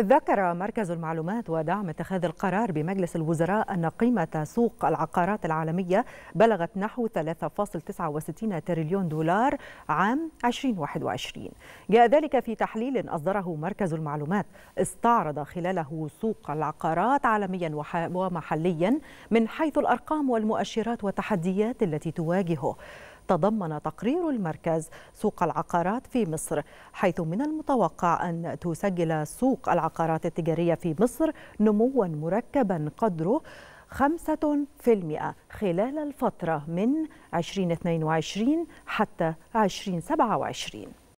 ذكر مركز المعلومات ودعم اتخاذ القرار بمجلس الوزراء أن قيمة سوق العقارات العالمية بلغت نحو 3.69 تريليون دولار عام 2021 جاء ذلك في تحليل أصدره مركز المعلومات استعرض خلاله سوق العقارات عالميا ومحليا من حيث الأرقام والمؤشرات والتحديات التي تواجهه تضمن تقرير المركز سوق العقارات في مصر حيث من المتوقع أن تسجل سوق العقارات التجارية في مصر نموا مركبا قدره 5% خلال الفترة من 2022 حتى 2027